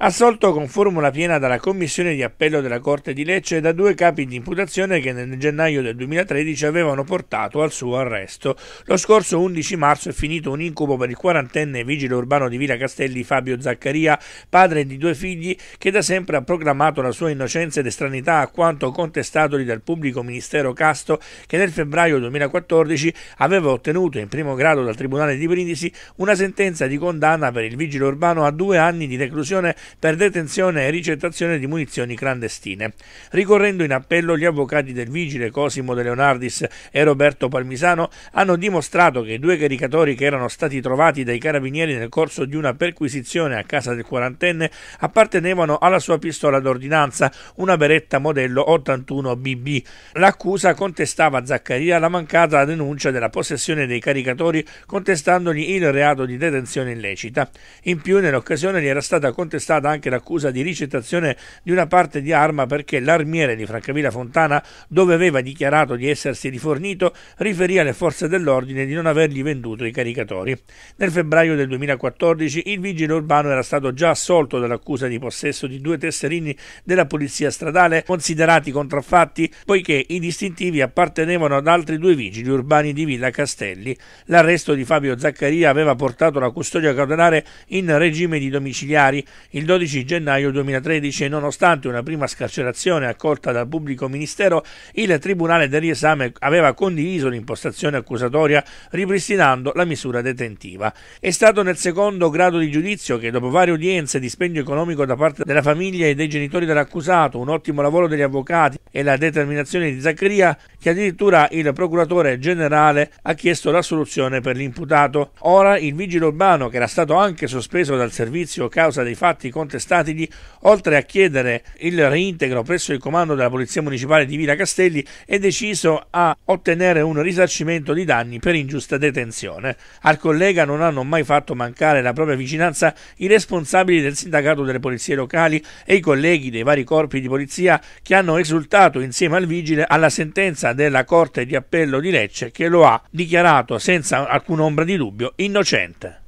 assolto con formula piena dalla Commissione di appello della Corte di Lecce e da due capi di imputazione che nel gennaio del 2013 avevano portato al suo arresto. Lo scorso 11 marzo è finito un incubo per il quarantenne vigile urbano di Villa Castelli Fabio Zaccaria, padre di due figli, che da sempre ha proclamato la sua innocenza ed estranità a quanto contestatoli dal pubblico ministero Casto che nel febbraio 2014 aveva ottenuto in primo grado dal Tribunale di Brindisi una sentenza di condanna per il vigile urbano a due anni di reclusione per detenzione e ricettazione di munizioni clandestine. Ricorrendo in appello, gli avvocati del vigile Cosimo De Leonardis e Roberto Palmisano hanno dimostrato che i due caricatori che erano stati trovati dai carabinieri nel corso di una perquisizione a casa del quarantenne appartenevano alla sua pistola d'ordinanza, una Beretta modello 81 BB. L'accusa contestava a Zaccaria la mancata denuncia della possessione dei caricatori, contestandogli il reato di detenzione illecita. In più, nell'occasione gli era stata contestata strada anche l'accusa di ricettazione di una parte di arma perché l'armiere di Francavilla Fontana, dove aveva dichiarato di essersi rifornito, riferì alle forze dell'ordine di non avergli venduto i caricatori. Nel febbraio del 2014 il vigile urbano era stato già assolto dall'accusa di possesso di due tesserini della polizia stradale considerati contraffatti poiché i distintivi appartenevano ad altri due vigili urbani di Villa Castelli. L'arresto di Fabio Zaccaria aveva portato la custodia cautelare in regime di domiciliari. Il 12 gennaio 2013 e nonostante una prima scarcerazione accolta dal pubblico ministero, il Tribunale del riesame aveva condiviso l'impostazione accusatoria ripristinando la misura detentiva. È stato nel secondo grado di giudizio che dopo varie udienze di spegno economico da parte della famiglia e dei genitori dell'accusato, un ottimo lavoro degli avvocati e la determinazione di Zaccaria, che addirittura il procuratore generale ha chiesto l'assoluzione per l'imputato. Ora il vigile urbano, che era stato anche sospeso dal servizio a causa dei fatti incontestatili, oltre a chiedere il reintegro presso il comando della Polizia Municipale di Villa Castelli, è deciso a ottenere un risarcimento di danni per ingiusta detenzione. Al collega non hanno mai fatto mancare la propria vicinanza i responsabili del sindacato delle polizie locali e i colleghi dei vari corpi di polizia che hanno esultato insieme al vigile alla sentenza della Corte di Appello di Lecce che lo ha dichiarato senza alcun'ombra di dubbio innocente.